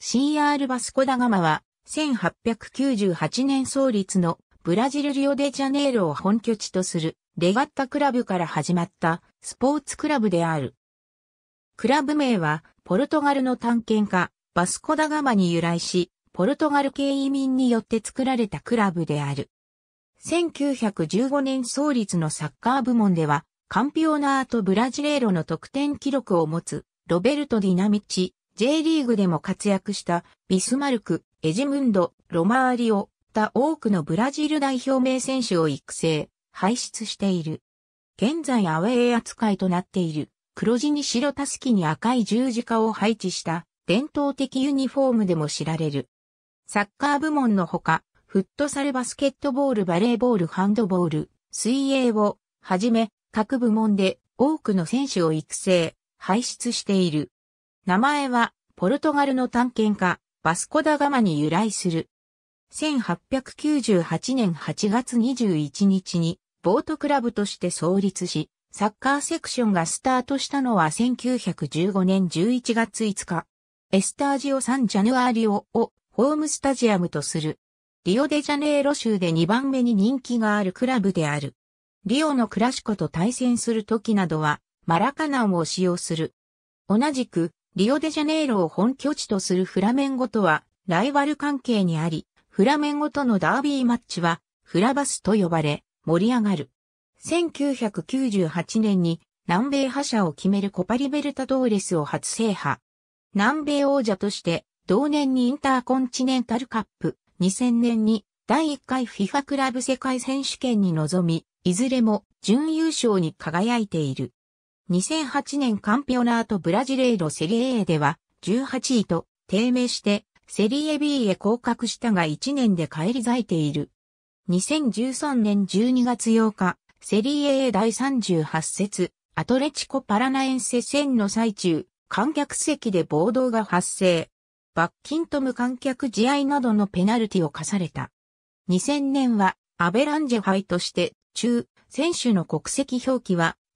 CR バスコダガマは、1898年創立のブラジルリオデジャネイロを本拠地とするレガッタクラブから始まったスポーツクラブである。クラブ名はポルトガルの探検家バスコダガマに由来し、ポルトガル系移民によって作られたクラブである。1915年創立のサッカー部門では、カンピオナートブラジレーロの得点記録を持つロベルト・ディナミチ、J リーグでも活躍したビスマルク、エジムンド、ロマーリオ、た多くのブラジル代表名選手を育成、輩出している。現在アウェー扱いとなっている黒地に白たすきに赤い十字架を配置した伝統的ユニフォームでも知られる。サッカー部門のほか、フットサルバスケットボールバレーボールハンドボール、水泳をはじめ各部門で多くの選手を育成、輩出している。名前はポルトガルの探検家、バスコダガマに由来する。1898年8月21日に、ボートクラブとして創立し、サッカーセクションがスタートしたのは1915年11月5日。エスタージオ・サン・ジャヌアーリオをホームスタジアムとする。リオデジャネイロ州で2番目に人気があるクラブである。リオのクラシコと対戦する時などはマラカナンを使用する。同じくリオデジャネイロを本拠地とするフラメンゴとは、ライバル関係にあり、フラメンゴとのダービーマッチは、フラバスと呼ばれ、盛り上がる。1998年に南米覇者を決めるコパリベルタドーレスを初制覇。南米王者として、同年にインターコンチネンタルカップ、2000年に第1回 FIFA クラブ世界選手権に臨み、いずれも準優勝に輝いている。2008年カンピオナートブラジレイドセリエ A では18位と低迷してセリエ B へ降格したが1年で返り咲いている。2013年12月8日、セリエ A 第38節、アトレチコパラナエンセ戦の最中、観客席で暴動が発生。罰金と無観客試合などのペナルティを課された。2000年はアベランジェファイとして中、選手の国籍表記は